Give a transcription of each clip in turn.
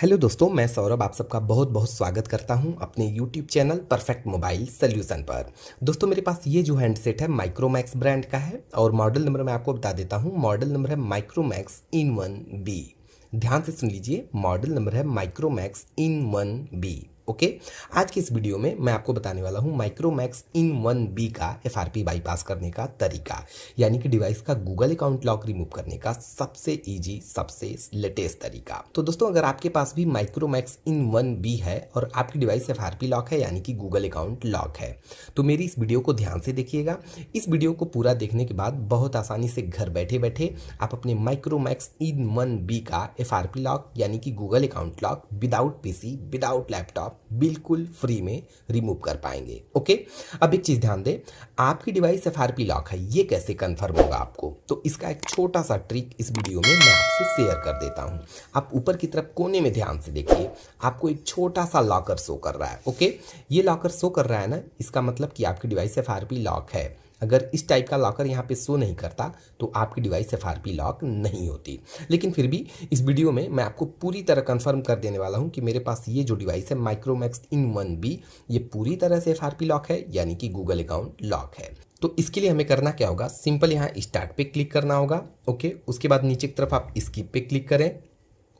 Hello दोस्तों मैं सौरभ आप सबका बहुत बहुत स्वागत करता हूं अपने YouTube channel perfect mobile solution पर दोस्तों मेरे पास ये जो हैंडसेट है माइक्रोमैक्स ब्रांड का है और मॉडल नंबर मैं आपको बता देता हूं मॉडल नंबर है माइक्रोमैक्स इन वन बी ध्यान से सुन लीजिए मॉडल नंबर है Micromax in one B okay आज की इस वीडियो में मैं आपको बताने वाला हूँ माइक्रोमैक्स इन वन बी का एफ बाईपास करने का तरीका यानी कि डिवाइस का गूगल अकाउंट लॉक रिमूव करने का सबसे ईजी सबसे लेटेस्ट तरीका तो दोस्तों अगर आपके पास भी माइक्रोमैक्स इन वन बी है और आपकी डिवाइस एफ लॉक है यानी कि गूगल अकाउंट लॉक है तो मेरी इस वीडियो को ध्यान से देखिएगा इस वीडियो को पूरा देखने के बाद बहुत आसानी से घर बैठे बैठे आप अपने माइक्रोमैक्स इन वन बी का एफ लॉक यानी कि Google account lock without PC without laptop बिल्कुल फ्री में रिमूव कर पाएंगे ओके अब एक चीज़ ध्यान दें आपकी डिवाइस एफ लॉक है ये कैसे कन्फर्म होगा आपको तो इसका एक छोटा सा ट्रिक इस वीडियो में मैं आपसे शेयर कर देता हूँ आप ऊपर की तरफ कोने में ध्यान से देखिए आपको एक छोटा सा लॉकर शो कर रहा है ओके ये लॉकर शो कर रहा है ना इसका मतलब कि आपकी डिवाइस एफ लॉक है अगर इस टाइप का लॉकर यहाँ पे शो नहीं करता तो आपकी डिवाइस एफ लॉक नहीं होती लेकिन फिर भी इस वीडियो में मैं आपको पूरी तरह कंफर्म कर देने वाला हूँ कि मेरे पास ये जो डिवाइस है माइक्रोमैक्स इन वन बी ये पूरी तरह से एफ लॉक है यानी कि गूगल अकाउंट लॉक है तो इसके लिए हमें करना क्या होगा सिंपल यहाँ स्टार्ट पे क्लिक करना होगा ओके उसके बाद नीचे की तरफ आप स्किप पे क्लिक करें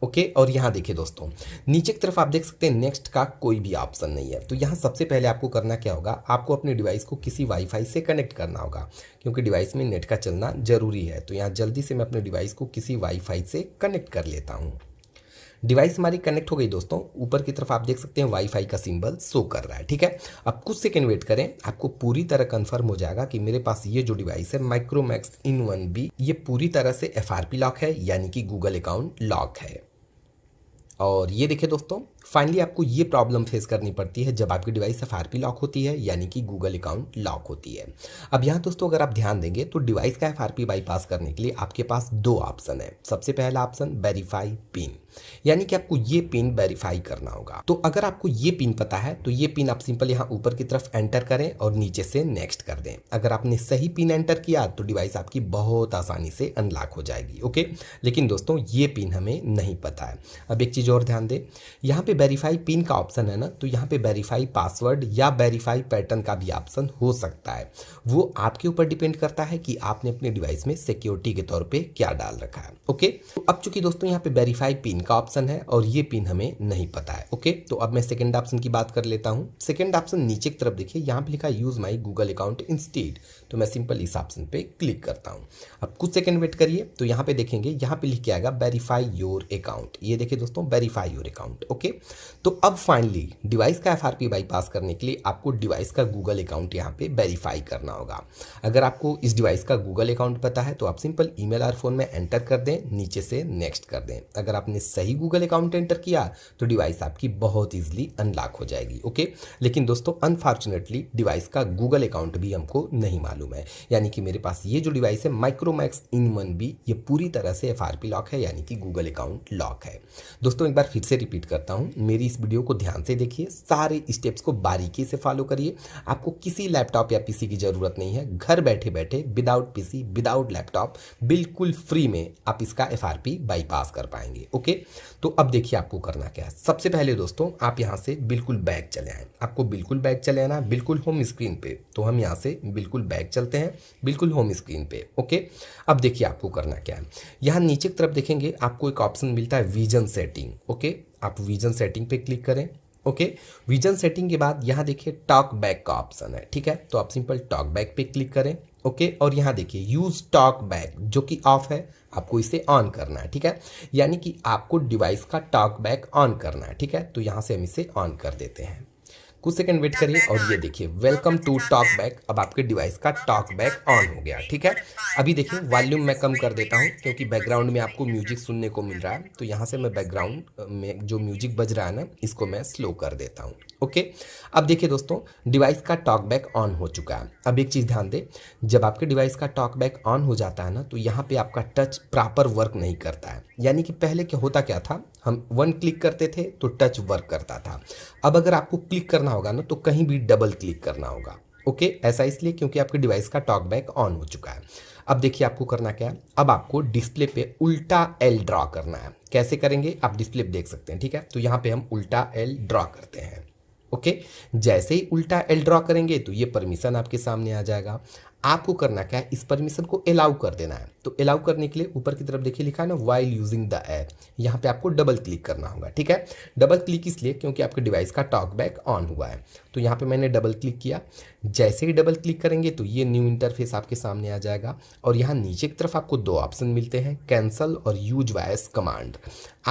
ओके okay, और यहाँ देखिए दोस्तों नीचे की तरफ आप देख सकते हैं नेक्स्ट का कोई भी ऑप्शन नहीं है तो यहाँ सबसे पहले आपको करना क्या होगा आपको अपने डिवाइस को किसी वाईफाई से कनेक्ट करना होगा क्योंकि डिवाइस में नेट का चलना जरूरी है तो यहाँ जल्दी से मैं अपने डिवाइस को किसी वाईफाई से कनेक्ट कर लेता हूँ डिवाइस हमारी कनेक्ट हो गई दोस्तों ऊपर की तरफ आप देख सकते हैं वाईफाई का सिंबल शो कर रहा है ठीक है अब कुछ सेकेंड वेट करें आपको पूरी तरह कंफर्म हो जाएगा कि मेरे पास ये जो डिवाइस है माइक्रोमैक्स इन वन बी ये पूरी तरह से एफ लॉक है यानी कि गूगल अकाउंट लॉक है और ये देखिए दोस्तों फाइनली आपको ये प्रॉब्लम फेस करनी पड़ती है जब आपकी डिवाइस एफ लॉक होती है यानी कि गूगल अकाउंट लॉक होती है अब यहाँ दोस्तों अगर आप ध्यान देंगे तो डिवाइस का एफ बाईपास करने के लिए आपके पास दो ऑप्शन है सबसे पहला ऑप्शन वेरीफाई पिन यानी कि आपको ये पिन वेरीफाई करना होगा तो अगर आपको ये पिन पता है तो ये पिन आप सिंपल यहाँ ऊपर की तरफ एंटर करें और नीचे से नेक्स्ट कर दें अगर आपने सही पिन एंटर किया तो डिवाइस आपकी बहुत आसानी से अनलॉक हो जाएगी ओके लेकिन दोस्तों ये पिन हमें नहीं पता है अब एक चीज़ और ध्यान दें यहाँ पे वेरीफाई पिन का ऑप्शन है ना तो यहाँ पे वेरीफाई पासवर्ड या वेरीफाई पैटर्न का भी ऑप्शन हो सकता है वो आपके ऊपर डिपेंड करता है कि आपने अपने डिवाइस में सिक्योरिटी के तौर पे क्या डाल रखा है ओके तो अब चूंकि दोस्तों यहाँ पे वेरीफाई पिन का ऑप्शन है और ये पिन हमें नहीं पता है ओके तो अब मैं सेकेंड ऑप्शन की बात कर लेता हूँ सेकेंड ऑप्शन नीचे की तरफ देखिए यहाँ पे लिखा use my Google account instead तो मैं सिंपल इस ऑप्शन पे क्लिक करता हूँ अब कुछ सेकंड वेट करिए तो यहाँ पे देखेंगे यहाँ पे लिख के आएगा वेरीफाई योर अकाउंट ये देखिए दोस्तों वेरीफाई योर अकाउंट ओके तो अब फाइनली डिवाइस का एफ बाईपास करने के लिए आपको डिवाइस का गूगल अकाउंट यहाँ पे वेरीफाई करना होगा अगर आपको इस डिवाइस का गूगल अकाउंट पता है तो आप सिंपल ई और फोन में एंटर कर दें नीचे से नेक्स्ट कर दें अगर आपने सही गूगल अकाउंट एंटर किया तो डिवाइस आपकी बहुत ईजिली अनलॉक हो जाएगी ओके लेकिन दोस्तों अनफॉर्चुनेटली डिवाइस का गूगल अकाउंट भी हमको नहीं मालूम है यानी कि मेरे पास ये जो डिवाइस है माइक्रोमैक्स इन वन भी ये पूरी तरह से एफ लॉक है यानी कि गूगल अकाउंट लॉक है दोस्तों एक बार फिर से रिपीट करता हूँ मेरी इस वीडियो को ध्यान से देखिए सारे स्टेप्स को बारीकी से फॉलो करिए आपको किसी लैपटॉप या पीसी की ज़रूरत नहीं है घर बैठे बैठे विदाउट पीसी विदाउट लैपटॉप बिल्कुल फ्री में आप इसका एफ बाईपास कर पाएंगे ओके तो अब देखिए आपको करना क्या है सबसे पहले दोस्तों आप यहाँ से बिल्कुल बैग चले आए आपको बिल्कुल बैग चले आना बिल्कुल होम स्क्रीन पे तो हम यहाँ से बिल्कुल बैग चलते हैं बिल्कुल होम स्क्रीन पे ओके अब देखिए आपको करना क्या है यहाँ नीचे की तरफ देखेंगे आपको एक ऑप्शन मिलता है विजन सेटिंग ओके आप विजन सेटिंग पे क्लिक करें ओके विजन सेटिंग के बाद यहाँ देखिए टॉक बैक का ऑप्शन है ठीक है तो आप सिंपल टॉक बैक पे क्लिक करें ओके और यहाँ देखिए यूज टॉक बैक जो कि ऑफ है आपको इसे ऑन करना है ठीक है यानी कि आपको डिवाइस का टॉक बैक ऑन करना है ठीक है तो यहाँ से हम इसे ऑन कर देते हैं कुछ सेकंड वेट करिए और ये देखिए वेलकम टू टॉक बैक अब आपके डिवाइस का टॉक बैक ऑन हो गया ठीक है अभी देखिए वॉल्यूम मैं कम कर देता हूँ क्योंकि बैकग्राउंड में आपको म्यूजिक सुनने को मिल रहा है तो यहाँ से मैं बैकग्राउंड में जो म्यूजिक बज रहा है ना इसको मैं स्लो कर देता हूँ ओके अब देखिए दोस्तों डिवाइस का टॉक बैक ऑन हो चुका है अब एक चीज़ ध्यान दें जब आपके डिवाइस का टॉक बैक ऑन हो जाता है ना तो यहाँ पर आपका टच प्रॉपर वर्क नहीं करता है यानी कि पहले क्या होता क्या था हम वन क्लिक करते थे तो टच वर्क करता था अब अगर आपको क्लिक करना होगा ना तो कहीं भी डबल क्लिक करना होगा ओके ऐसा इसलिए क्योंकि आपके डिवाइस का टॉक बैक ऑन हो चुका है अब देखिए आपको करना क्या है अब आपको डिस्प्ले पे उल्टा एल ड्रॉ करना है कैसे करेंगे आप डिस्प्ले देख सकते हैं ठीक है तो यहाँ पे हम उल्टा एल ड्रॉ करते हैं ओके okay? जैसे ही उल्टा एल ड्रॉ करेंगे तो ये परमिशन आपके सामने आ जाएगा आपको करना क्या है इस परमिशन को अलाउ कर देना है तो अलाउ करने के लिए ऊपर की तरफ देखिए लिखा है ना वाइल यूजिंग द ऐप यहाँ पे आपको डबल क्लिक करना होगा ठीक है डबल क्लिक इसलिए क्योंकि आपके डिवाइस का टॉक बैक ऑन हुआ है तो यहाँ पे मैंने डबल क्लिक किया जैसे ही डबल क्लिक करेंगे तो ये न्यू इंटरफेस आपके सामने आ जाएगा और यहाँ नीचे की तरफ आपको दो ऑप्शन मिलते हैं कैंसल और यूज वायस कमांड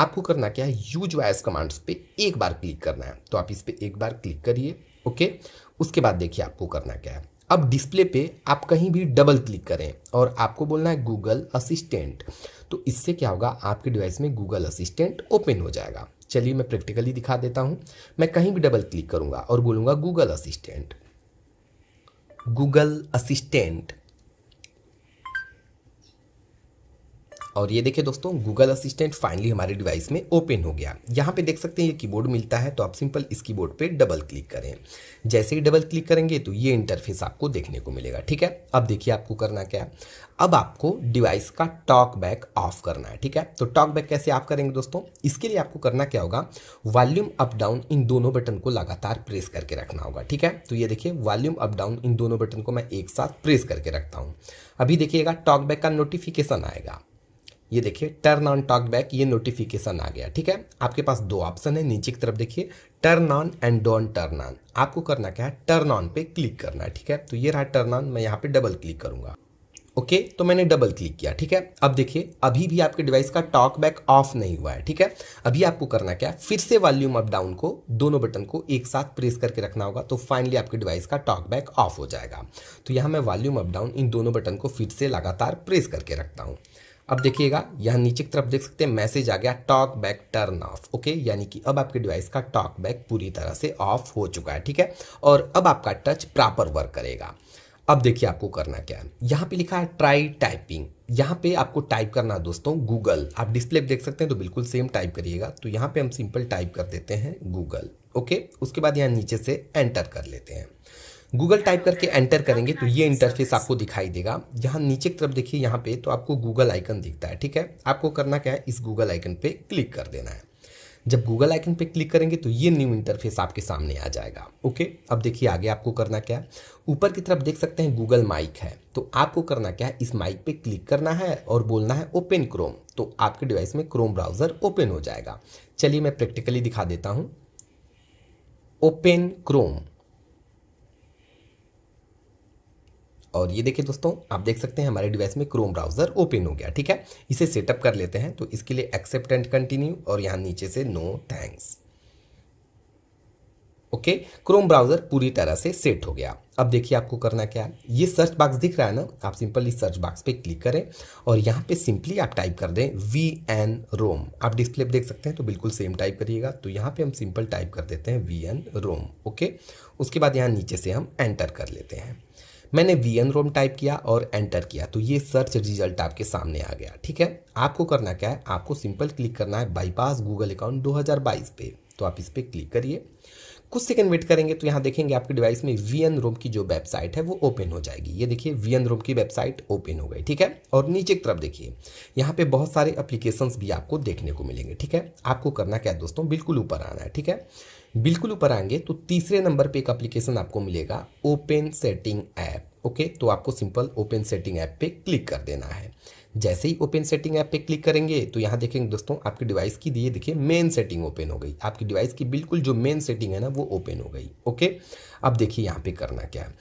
आपको करना क्या है यूज वायस कमांड पर एक बार क्लिक करना है तो आप इस पर एक बार क्लिक करिए ओके उसके बाद देखिए आपको करना क्या है अब डिस्प्ले पे आप कहीं भी डबल क्लिक करें और आपको बोलना है गूगल असिस्टेंट तो इससे क्या होगा आपके डिवाइस में गूगल असिस्टेंट ओपन हो जाएगा चलिए मैं प्रैक्टिकली दिखा देता हूँ मैं कहीं भी डबल क्लिक करूँगा और बोलूँगा गूगल असिस्टेंट गूगल असिस्टेंट और ये देखिए दोस्तों गूगल असिस्टेंट फाइनली हमारे डिवाइस में ओपन हो गया यहाँ पे देख सकते हैं ये कीबोर्ड मिलता है तो आप सिंपल इस कीबोर्ड पे डबल क्लिक करें जैसे ही डबल क्लिक करेंगे तो ये इंटरफेस आपको देखने को मिलेगा ठीक है अब देखिए आपको करना क्या है अब आपको डिवाइस का टॉक बैक ऑफ करना है ठीक है तो टॉक बैक कैसे ऑफ करेंगे दोस्तों इसके लिए आपको करना क्या होगा वॉल्यूम अप डाउन इन दोनों बटन को लगातार प्रेस करके रखना होगा ठीक है तो ये देखिए वॉल्यूम अप डाउन इन दोनों बटन को मैं एक साथ प्रेस करके रखता हूँ अभी देखिएगा टॉक बैक का नोटिफिकेशन आएगा ये देखिए टर्न ऑन टॉक बैक ये नोटिफिकेशन आ गया ठीक है आपके पास दो ऑप्शन है नीचे की तरफ देखिए turn on and don't turn on आपको करना क्या है टर्न ऑन पे क्लिक करना है ठीक है तो ये रहा टर्न ऑन मैं यहाँ पे डबल क्लिक करूंगा ओके तो मैंने डबल क्लिक किया ठीक है अब देखिए अभी भी आपके डिवाइस का टॉक बैक ऑफ नहीं हुआ है ठीक है अभी आपको करना क्या है फिर से वॉल्यूम अप डाउन को दोनों बटन को एक साथ प्रेस करके रखना होगा तो फाइनली आपके डिवाइस का टॉक बैक ऑफ हो जाएगा तो यहाँ मैं वॉल्यूम अप डाउन इन दोनों बटन को फिर से लगातार प्रेस करके रखता हूँ अब देखिएगा यहाँ नीचे की तरफ देख सकते हैं मैसेज आ गया talk back turn off okay यानी कि अब आपके डिवाइस का टॉक बैक पूरी तरह से ऑफ हो चुका है ठीक है और अब आपका टच प्रॉपर वर्क करेगा अब देखिए आपको करना क्या है यहाँ पे लिखा है ट्राई टाइपिंग यहाँ पे आपको टाइप करना है दोस्तों गूगल आप डिस्प्ले देख सकते हैं तो बिल्कुल सेम टाइप करिएगा तो यहाँ पे हम सिंपल टाइप कर देते हैं गूगल ओके उसके बाद यहाँ नीचे से एंटर कर लेते हैं गूगल टाइप करके एंटर करेंगे तो ये इंटरफेस आपको दिखाई देगा यहाँ नीचे की तरफ देखिए यहाँ पे तो आपको गूगल आइकन दिखता है ठीक है आपको करना क्या है इस गूगल आइकन पे क्लिक कर देना है जब गूगल आइकन पे क्लिक करेंगे तो ये न्यू इंटरफेस आपके सामने आ जाएगा ओके अब देखिए आगे आपको करना क्या है ऊपर की तरफ देख सकते हैं गूगल माइक है तो आपको करना क्या है इस माइक पे क्लिक करना है और बोलना है ओपन क्रोम तो आपके डिवाइस में क्रोम ब्राउज़र ओपन हो जाएगा चलिए मैं प्रैक्टिकली दिखा देता हूँ ओपन क्रोम और ये देखिए दोस्तों आप देख सकते हैं हमारे डिवाइस में क्रोम ब्राउज़र ओपन हो गया ठीक है इसे सेटअप कर लेते हैं तो इसके लिए एक्सेप्ट एंड कंटिन्यू और यहाँ नीचे से no thanks okay Chrome browser पूरी तरह से सेट हो गया अब देखिए आपको करना क्या है ये सर्च बॉक्स दिख रहा है ना आप सिंपली सर्च बॉक्स पे क्लिक करें और यहाँ पे सिंपली आप टाइप कर दें वी एन रोम आप डिस्प्ले पे देख सकते हैं तो बिल्कुल सेम टाइप करिएगा तो यहाँ पे हम सिंपल टाइप कर देते हैं वी एन रोम ओके उसके बाद यहाँ नीचे से हम एंटर कर लेते हैं मैंने वी एन रोम टाइप किया और एंटर किया तो ये सर्च रिजल्ट आपके सामने आ गया ठीक है आपको करना क्या है आपको सिंपल क्लिक करना है बाईपास गूगल अकाउंट 2022 पे तो आप इस पर क्लिक करिए कुछ सेकंड वेट करेंगे तो यहाँ देखेंगे आपके डिवाइस में वी एन रोम की जो वेबसाइट है वो ओपन हो जाएगी ये देखिए वी एन रोम की वेबसाइट ओपन हो गई ठीक है और नीचे की तरफ देखिए यहाँ पे बहुत सारे एप्लीकेशंस भी आपको देखने को मिलेंगे ठीक है आपको करना क्या है दोस्तों बिल्कुल ऊपर आना है ठीक है बिल्कुल ऊपर आएंगे तो तीसरे नंबर पे एक एप्लीकेशन आपको मिलेगा ओपन सेटिंग ऐप ओके तो आपको सिंपल ओपन सेटिंग ऐप पे क्लिक कर देना है जैसे ही ओपन सेटिंग ऐप पे क्लिक करेंगे तो यहाँ देखेंगे दोस्तों आपके डिवाइस की दिए देखिए मेन सेटिंग ओपन हो गई आपकी डिवाइस की बिल्कुल जो मेन सेटिंग है ना वो ओपन हो गई ओके अब देखिए यहाँ पे करना क्या है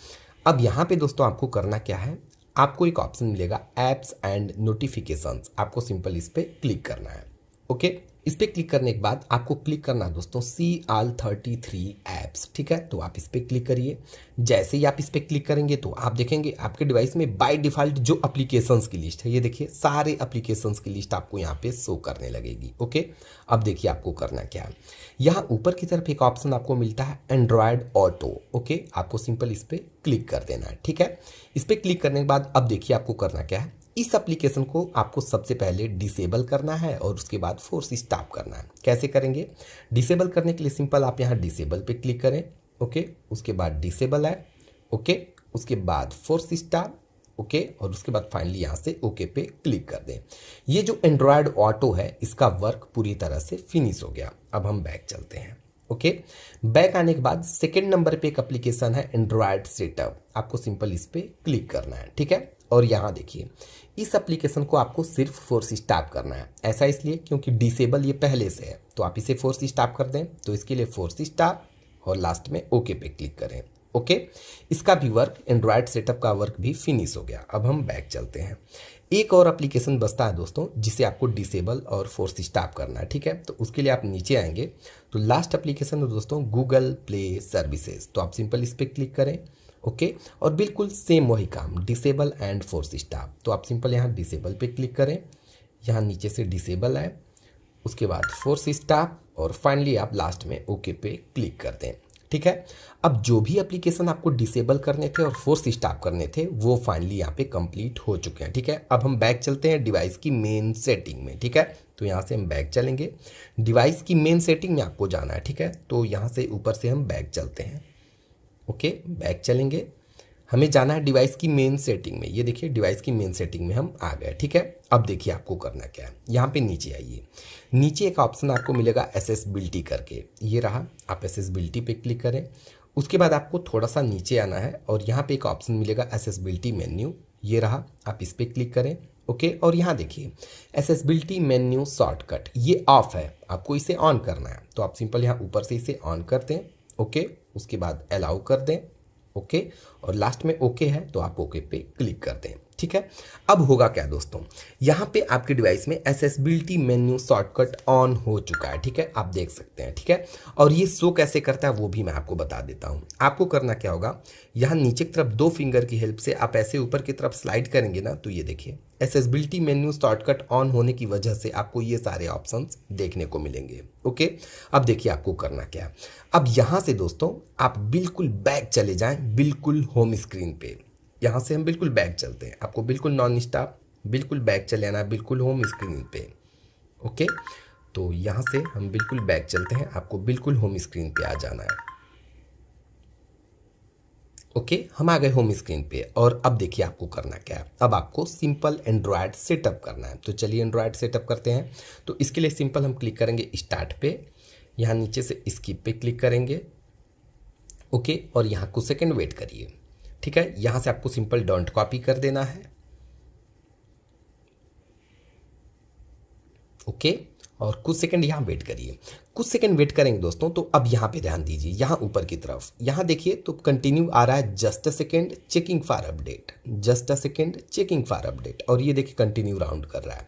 अब यहाँ पे दोस्तों आपको करना क्या है आपको एक ऑप्शन मिलेगा ऐप्स एंड नोटिफिकेशंस आपको सिंपल इस पर क्लिक करना है ओके इस पर क्लिक करने के बाद आपको क्लिक करना दोस्तों see all thirty three apps ठीक है तो आप इस पर क्लिक करिए जैसे ही आप इस पर क्लिक करेंगे तो आप देखेंगे आपके डिवाइस में बाय डिफ़ॉल्ट जो अप्लीकेशंस की लिस्ट है ये देखिए सारे अप्लीकेशंस की लिस्ट आपको यहाँ पे शो करने लगेगी ओके अब देखिए आपको करना क्या है यहाँ ऊपर की तरफ एक ऑप्शन आपको मिलता है एंड्रॉयड ऑटो ओके आपको सिंपल इस पर क्लिक कर देना है ठीक है इस पर क्लिक करने के बाद अब देखिए आपको करना क्या है इस एप्लीकेशन को आपको सबसे पहले डिसेबल करना है और उसके बाद फोर्स स्टॉप करना है कैसे करेंगे डिसेबल करने के लिए सिंपल आप यहाँ डिसेबल पे क्लिक करें ओके उसके बाद डिसेबल है ओके उसके बाद फोर्स स्टॉप ओके okay, और उसके बाद फाइनली यहाँ से ओके okay पे क्लिक कर दें ये जो एंड्रॉयड ऑटो है इसका वर्क पूरी तरह से फिनिश हो गया अब हम बैक चलते हैं ओके okay? बैक आने के बाद सेकेंड नंबर पे एक एप्लीकेशन है एंड्रॉयड सेटअप आपको सिंपल इस पर क्लिक करना है ठीक है और यहाँ देखिए इस एप्लीकेशन को आपको सिर्फ फोर्स स्टाप करना है ऐसा इसलिए क्योंकि डिसेबल ये पहले से है तो आप इसे फोर्स स्टाप कर दें तो इसके लिए फोर्स स्टाप और लास्ट में ओके पे क्लिक करें ओके इसका भी वर्क एंड्रॉयड सेटअप का वर्क भी फिनिश हो गया अब हम बैक चलते हैं एक और एप्लीकेशन बसता है दोस्तों जिसे आपको डिसेबल और फोर्स स्टाप करना है ठीक है तो उसके लिए आप नीचे आएंगे तो लास्ट एप्लीकेशन है दोस्तों गूगल प्ले सर्विसेज तो आप सिंपल इस पर क्लिक करें ओके और बिल्कुल सेम वही काम डिसेबल एंड फोर्स स्टाफ तो आप सिंपल यहाँ डिसेबल पे क्लिक करें यहाँ नीचे से डिसेबल है उसके बाद फोर्स स्टाफ और फाइनली आप लास्ट में ओके पे क्लिक कर दें ठीक है अब जो भी एप्लीकेशन आपको डिसेबल करने थे और फोर्स स्टाफ करने थे वो फाइनली यहाँ पे कंप्लीट हो चुके हैं ठीक है अब हम बैक चलते हैं डिवाइस की मेन सेटिंग में ठीक है तो यहाँ से हम बैक चलेंगे डिवाइस की मेन सेटिंग में आपको जाना है ठीक है तो यहाँ से ऊपर से हम बैक चलते हैं ओके बैक चलेंगे हमें जाना है डिवाइस की मेन सेटिंग में ये देखिए डिवाइस की मेन सेटिंग में हम आ गए ठीक है अब देखिए आपको करना क्या है यहाँ पे नीचे आइए नीचे एक ऑप्शन आपको मिलेगा एसेसबिलिटी करके ये रहा आप एसेसबिलिटी पे क्लिक करें उसके बाद आपको थोड़ा सा नीचे आना है और यहाँ पे एक ऑप्शन मिलेगा एसेसबिलिटी मेन्यू ये रहा आप इस पर क्लिक करें ओके और यहाँ देखिए एसेसबिलिटी मेन्यू शॉर्टकट ये ऑफ है आपको इसे ऑन करना है तो आप सिंपल यहाँ ऊपर से इसे ऑन करते हैं ओके उसके बाद अलाउ कर दें ओके और लास्ट में ओके है तो आप ओके पे क्लिक कर दें ठीक है अब होगा क्या दोस्तों यहाँ पे आपके डिवाइस में एसेसबिलिटी मेन्यू शॉर्टकट ऑन हो चुका है ठीक है आप देख सकते हैं ठीक है और ये शो कैसे करता है वो भी मैं आपको बता देता हूँ आपको करना क्या होगा यहाँ नीचे की तरफ दो फिंगर की हेल्प से आप ऐसे ऊपर की तरफ स्लाइड करेंगे ना तो ये देखिए एसेसबिलिटी मेन्यू शॉर्टकट ऑन होने की वजह से आपको ये सारे ऑप्शन देखने को मिलेंगे ओके अब देखिए आपको करना क्या अब यहाँ से दोस्तों आप बिल्कुल बैक चले जाएँ बिल्कुल होम स्क्रीन पर यहाँ से हम बिल्कुल बैक चलते हैं आपको बिल्कुल नॉन स्टॉप बिल्कुल बैक चले आना बिल्कुल होम स्क्रीन पे ओके तो यहाँ से हम बिल्कुल बैक चलते हैं आपको बिल्कुल होम स्क्रीन पे आ जाना है ओके हम आ गए होम स्क्रीन पे और अब देखिए आपको करना क्या है अब आपको सिंपल एंड्रॉयड सेटअप करना है तो चलिए एंड्रॉयड सेटअप करते हैं तो इसके लिए सिंपल हम क्लिक करेंगे स्टार्ट पे यहाँ नीचे से स्किप पे क्लिक करेंगे ओके और यहाँ कुछ सेकेंड वेट करिए ठीक है यहां से आपको सिंपल डोंट कॉपी कर देना है ओके और कुछ सेकंड यहां वेट करिए कुछ सेकंड वेट करेंगे दोस्तों तो अब यहां पे ध्यान दीजिए यहां ऊपर की तरफ यहां देखिए तो कंटिन्यू आ रहा है just a second checking for update just a second checking for update और ये देखिए कंटिन्यू राउंड कर रहा है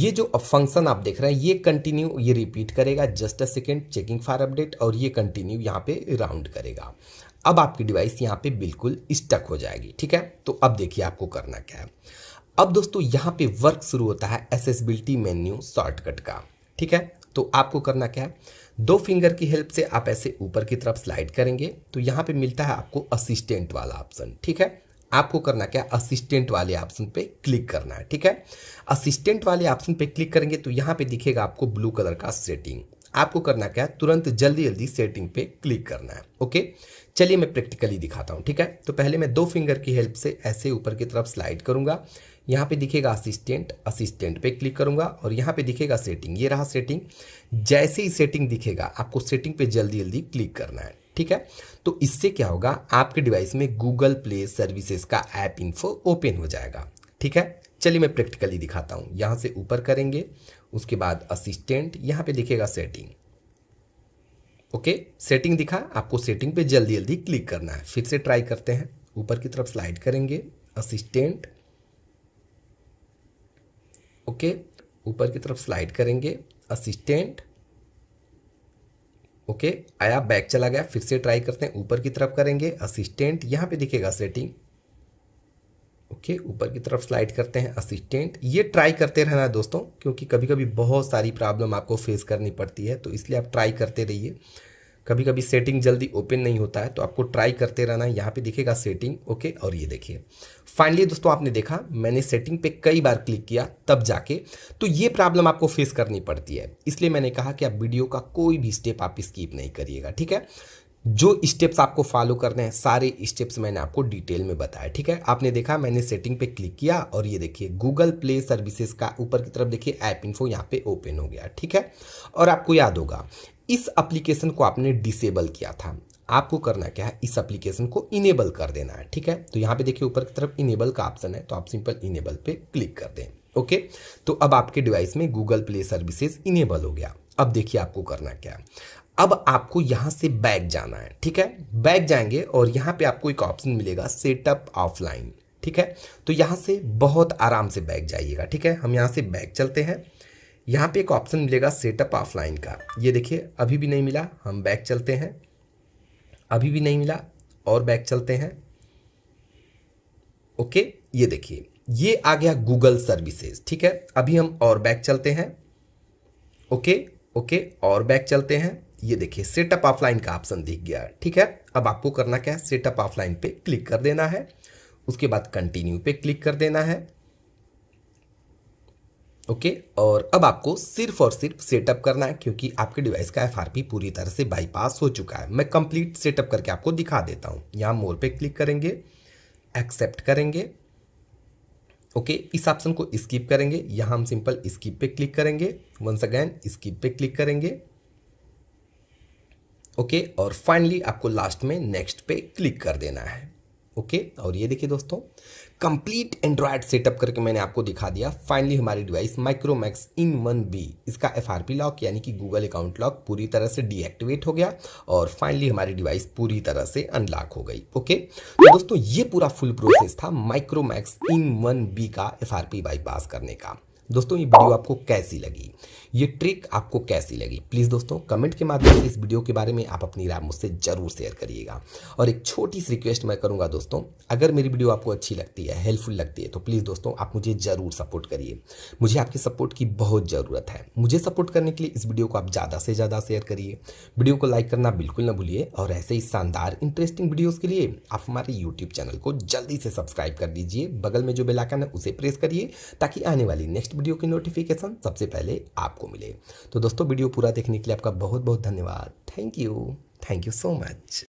ये जो फंक्शन आप देख रहे हैं ये कंटिन्यू ये रिपीट करेगा just a second checking for update और ये कंटिन्यू यहाँ पे राउंड करेगा अब आपकी डिवाइस यहाँ पे बिल्कुल स्टक हो जाएगी ठीक है तो अब देखिए आपको करना क्या है अब दोस्तों यहाँ पे वर्क शुरू होता है एसेसबिलिटी मेन्यू शॉर्टकट का ठीक है तो आपको करना क्या है दो फिंगर की हेल्प से आप ऐसे ऊपर की तरफ स्लाइड करेंगे तो यहाँ पे मिलता है आपको असिस्टेंट वाला ऑप्शन ठीक है आपको करना क्या असिस्टेंट वाले ऑप्शन पे क्लिक करना है ठीक है असिस्टेंट वाले ऑप्शन पे क्लिक करेंगे तो यहाँ पे दिखेगा आपको ब्लू कलर का सेटिंग आपको करना क्या है तुरंत जल्दी जल्दी सेटिंग पे क्लिक करना है ओके चलिए मैं प्रैक्टिकली दिखाता हूँ ठीक है तो पहले मैं दो फिंगर की हेल्प से ऐसे ऊपर की तरफ स्लाइड करूँगा यहाँ पे दिखेगा असिस्टेंट असिस्टेंट पे क्लिक करूँगा और यहाँ पे दिखेगा सेटिंग ये रहा सेटिंग जैसे ही सेटिंग दिखेगा आपको सेटिंग पे जल्दी जल्दी क्लिक करना है ठीक है तो इससे क्या होगा आपके डिवाइस में गूगल प्ले सर्विसेज का ऐप इन्फो ओपन हो जाएगा ठीक है चलिए मैं प्रैक्टिकली दिखाता हूँ यहाँ से ऊपर करेंगे उसके बाद असिस्टेंट यहाँ पे दिखेगा सेटिंग ओके सेटिंग दिखा आपको सेटिंग पे जल्दी जल्दी क्लिक करना है फिर से ट्राई करते हैं ऊपर की तरफ स्लाइड करेंगे असिस्टेंट ओके ऊपर की तरफ स्लाइड करेंगे असिस्टेंट ओके आया बैक चला गया फिर से ट्राई करते हैं ऊपर की तरफ करेंगे असिस्टेंट यहाँ पे दिखेगा सेटिंग ओके okay, ऊपर की तरफ स्लाइड करते हैं असिस्टेंट ये ट्राई करते रहना है दोस्तों क्योंकि कभी कभी बहुत सारी प्रॉब्लम आपको फेस करनी पड़ती है तो इसलिए आप ट्राई करते रहिए कभी कभी सेटिंग जल्दी ओपन नहीं होता है तो आपको ट्राई करते रहना है यहाँ पे दिखेगा सेटिंग ओके और ये देखिए फाइनली दोस्तों आपने देखा मैंने सेटिंग पे कई बार क्लिक किया तब जाके तो ये प्रॉब्लम आपको फेस करनी पड़ती है इसलिए मैंने कहा कि आप वीडियो का कोई भी स्टेप आप स्कीप नहीं करिएगा ठीक है जो स्टेप्स आपको फॉलो करने हैं सारे स्टेप्स मैंने आपको डिटेल में बताया ठीक है आपने देखा मैंने सेटिंग पे क्लिक किया और ये देखिए गूगल प्ले सर्विसेज का ऊपर की तरफ देखिए ऐप इन्फो यहाँ पे ओपन हो गया ठीक है और आपको याद होगा इस एप्लीकेशन को आपने डिसेबल किया था आपको करना क्या है इस एप्लीकेशन को इनेबल कर देना है ठीक है तो यहाँ पे देखिए ऊपर की तरफ इनेबल का ऑप्शन है तो आप सिंपल इनेबल पे क्लिक कर दें ओके तो अब आपके डिवाइस में गूगल प्ले सर्विसेज इनेबल हो गया अब देखिए आपको करना क्या है अब आपको यहाँ से बैक जाना है ठीक है बैक जाएंगे और यहाँ पे आपको एक ऑप्शन मिलेगा सेटअप ऑफलाइन ठीक है तो यहाँ से बहुत आराम से बैक जाइएगा ठीक है हम यहाँ से बैक चलते हैं यहाँ पे एक ऑप्शन मिलेगा सेटअप ऑफलाइन का ये देखिए अभी भी नहीं मिला हम बैक चलते हैं अभी भी नहीं मिला और बैक चलते हैं ओके ये देखिए ये आ गया गूगल सर्विसेज ठीक है अभी हम और बैक चलते हैं ओके ओके और बैक चलते हैं ये देखिए सेटअप ऑफलाइन का ऑप्शन दिख गया है ठीक है अब आपको करना क्या है सेटअप ऑफलाइन पे क्लिक कर देना है उसके बाद कंटिन्यू पे क्लिक कर देना है ओके और अब आपको सिर्फ और सिर्फ सेटअप करना है क्योंकि आपके डिवाइस का एफआरपी पूरी तरह से बाईपास हो चुका है मैं कंप्लीट सेटअप करके आपको दिखा देता हूं यहां मोर पे क्लिक करेंगे एक्सेप्ट करेंगे ओके इस ऑप्शन को स्किप करेंगे यहां हम सिंपल स्किप पे क्लिक करेंगे वंस अगैन स्किप पे क्लिक करेंगे ओके और फाइनली आपको लास्ट में नेक्स्ट पे क्लिक कर देना है ओके और ये देखिए दोस्तों कंप्लीट एंड्रॉयड सेटअप करके मैंने आपको दिखा दिया फाइनली हमारी device Micromax in one B इसका एफ लॉक यानी कि गूगल अकाउंट लॉक पूरी तरह से डीएक्टिवेट हो गया और फाइनली हमारी डिवाइस पूरी तरह से अनलॉक हो गई ओके तो दोस्तों ये पूरा फुल प्रोसेस था माइक्रोमैक्स इन वन बी का एफ बाईपास करने का दोस्तों ये वीडियो आपको कैसी लगी ये ट्रिक आपको कैसी लगी प्लीज़ दोस्तों कमेंट के माध्यम से इस वीडियो के बारे में आप अपनी राय मुझसे ज़रूर शेयर करिएगा और एक छोटी सी रिक्वेस्ट मैं करूँगा दोस्तों अगर मेरी वीडियो आपको अच्छी लगती है हेल्पफुल लगती है तो प्लीज़ दोस्तों आप मुझे ज़रूर सपोर्ट करिए मुझे आपके सपोर्ट की बहुत ज़रूरत है मुझे सपोर्ट करने के लिए इस वीडियो को आप ज़्यादा से ज़्यादा शेयर करिए वीडियो को लाइक करना बिल्कुल ना भूलिए और ऐसे ही शानदार इंटरेस्टिंग वीडियोज़ के लिए आप हमारे यूट्यूब चैनल को जल्दी से सब्सक्राइब कर दीजिए बगल में जो बेलाइकन है उसे प्रेस करिए ताकि आने वाली नेक्स्ट वीडियो की नोटिफिकेशन सबसे पहले आप आपको मिले तो दोस्तों वीडियो पूरा देखने के लिए आपका बहुत बहुत धन्यवाद thank you thank you so much